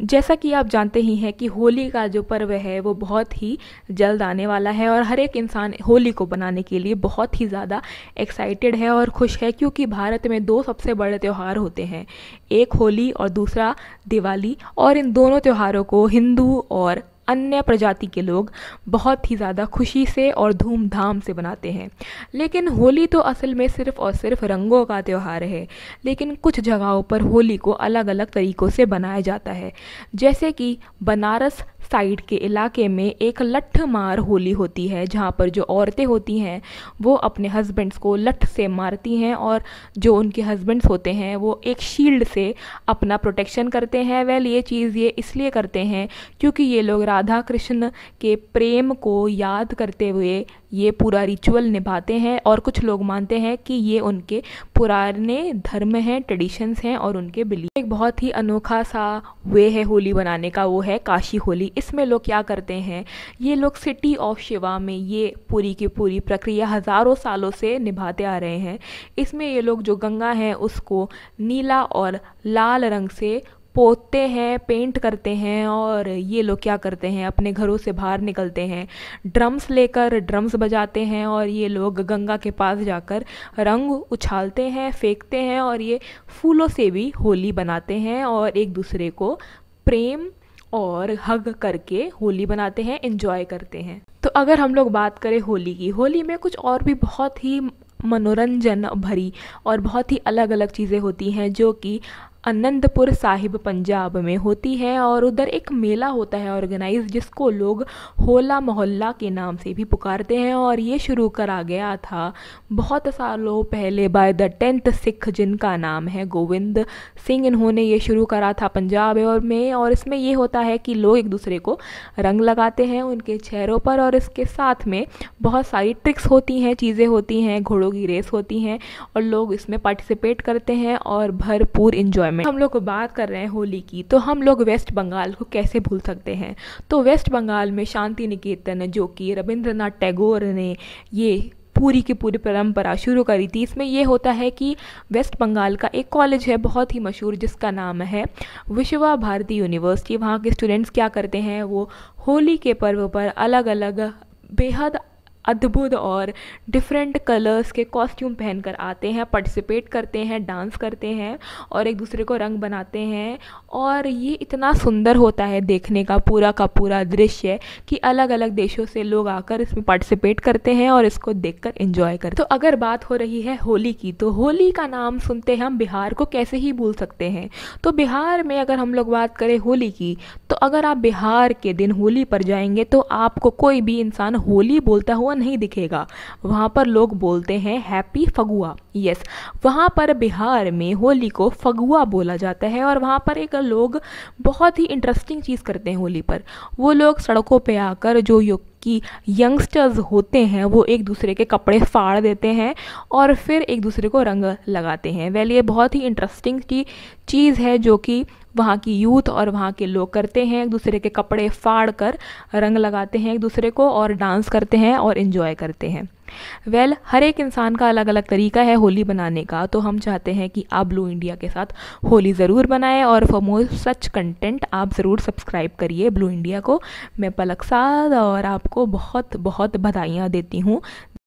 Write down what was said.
जैसा कि आप जानते ही हैं कि होली का जो पर्व है वो बहुत ही जल्द आने वाला है और हर एक इंसान होली को बनाने के लिए बहुत ही ज़्यादा एक्साइटेड है और खुश है क्योंकि भारत में दो सबसे बड़े त्यौहार होते हैं एक होली और दूसरा दिवाली और इन दोनों त्यौहारों को हिंदू और अन्य प्रजाति के लोग बहुत ही ज़्यादा खुशी से और धूमधाम से बनाते हैं लेकिन होली तो असल में सिर्फ और सिर्फ रंगों का त्यौहार है लेकिन कुछ जगहों पर होली को अलग अलग तरीक़ों से बनाया जाता है जैसे कि बनारस साइड के इलाके में एक लठ मार होली होती है जहाँ पर जो औरतें होती हैं वो अपने हस्बैंड्स को लठ से मारती हैं और जो उनके हस्बैंड्स होते हैं वो एक शील्ड से अपना प्रोटेक्शन करते हैं वेल ये चीज़ ये इसलिए करते हैं क्योंकि ये लोग राधा कृष्ण के प्रेम को याद करते हुए ये पूरा रिचुअल निभाते हैं और कुछ लोग मानते हैं कि ये उनके पुराने धर्म हैं ट्रेडिशंस हैं और उनके बिलीव एक बहुत ही अनोखा सा वे है होली बनाने का वो है काशी होली इसमें लोग क्या करते हैं ये लोग सिटी ऑफ शिवा में ये पूरी की पूरी प्रक्रिया हज़ारों सालों से निभाते आ रहे हैं इसमें ये लोग जो गंगा है उसको नीला और लाल रंग से पोतते हैं पेंट करते हैं और ये लोग क्या करते हैं अपने घरों से बाहर निकलते हैं ड्रम्स लेकर ड्रम्स बजाते हैं और ये लोग गंगा के पास जाकर रंग उछालते हैं फेंकते हैं और ये फूलों से भी होली बनाते हैं और एक दूसरे को प्रेम और हग करके होली बनाते हैं इन्जॉय करते हैं तो अगर हम लोग बात करें होली की होली में कुछ और भी बहुत ही मनोरंजन भरी और बहुत ही अलग अलग चीज़ें होती हैं जो कि अनंतपुर साहिब पंजाब में होती है और उधर एक मेला होता है ऑर्गेनाइज जिसको लोग होला मोहल्ला के नाम से भी पुकारते हैं और ये शुरू करा गया था बहुत सालों पहले बाय द टेंथ सिख जिनका नाम है गोविंद सिंह इन्होंने ये शुरू करा था पंजाब और में और इसमें ये होता है कि लोग एक दूसरे को रंग लगाते हैं उनके चेहरों पर और इसके साथ में बहुत सारी ट्रिक्स होती हैं चीज़ें होती हैं घोड़ों की रेस होती हैं और लोग इसमें पार्टिसिपेट करते हैं और भरपूर इंजॉयमेंट में हम लोग बात कर रहे हैं होली की तो हम लोग वेस्ट बंगाल को कैसे भूल सकते हैं तो वेस्ट बंगाल में शांति निकेतन जो कि रविंद्रनाथ टैगोर ने ये पूरी की पूरी परंपरा शुरू करी थी इसमें यह होता है कि वेस्ट बंगाल का एक कॉलेज है बहुत ही मशहूर जिसका नाम है विश्वा भारती यूनिवर्सिटी वहाँ के स्टूडेंट्स क्या करते हैं वो होली के पर्व पर अलग अलग बेहद अद्भुत और डिफरेंट कलर्स के कॉस्ट्यूम पहनकर आते हैं पार्टिसिपेट करते हैं डांस करते हैं और एक दूसरे को रंग बनाते हैं और ये इतना सुंदर होता है देखने का पूरा का पूरा दृश्य कि अलग अलग देशों से लोग आकर इसमें पार्टिसिपेट करते हैं और इसको देख कर इंजॉय करते तो अगर बात हो रही है होली की तो होली का नाम सुनते हम बिहार को कैसे ही भूल सकते हैं तो बिहार में अगर हम लोग बात करें होली की तो अगर आप बिहार के दिन होली पर जाएंगे तो आपको कोई भी इंसान होली बोलता हुआ नहीं दिखेगा वहाँ पर लोग बोलते हैं हैप्पी फगुआ यस वहाँ पर बिहार में होली को फगुआ बोला जाता है और वहाँ पर एक लोग बहुत ही इंटरेस्टिंग चीज़ करते हैं होली पर वो लोग सड़कों पर आकर जो कि यंगस्टर्स होते हैं वो एक दूसरे के कपड़े फाड़ देते हैं और फिर एक दूसरे को रंग लगाते हैं वेल ये बहुत ही इंटरेस्टिंग चीज़ है जो कि वहाँ की यूथ और वहाँ के लोग करते हैं एक दूसरे के कपड़े फाड़ कर रंग लगाते हैं एक दूसरे को और डांस करते हैं और इन्जॉय करते हैं वेल well, हर एक इंसान का अलग अलग तरीका है होली बनाने का तो हम चाहते हैं कि आप ब्लू इंडिया के साथ होली ज़रूर बनाएं और फॉर मोर सच कंटेंट आप ज़रूर सब्सक्राइब करिए ब्लू इंडिया को मैं पलक साद और आपको बहुत बहुत बधाइयाँ देती हूँ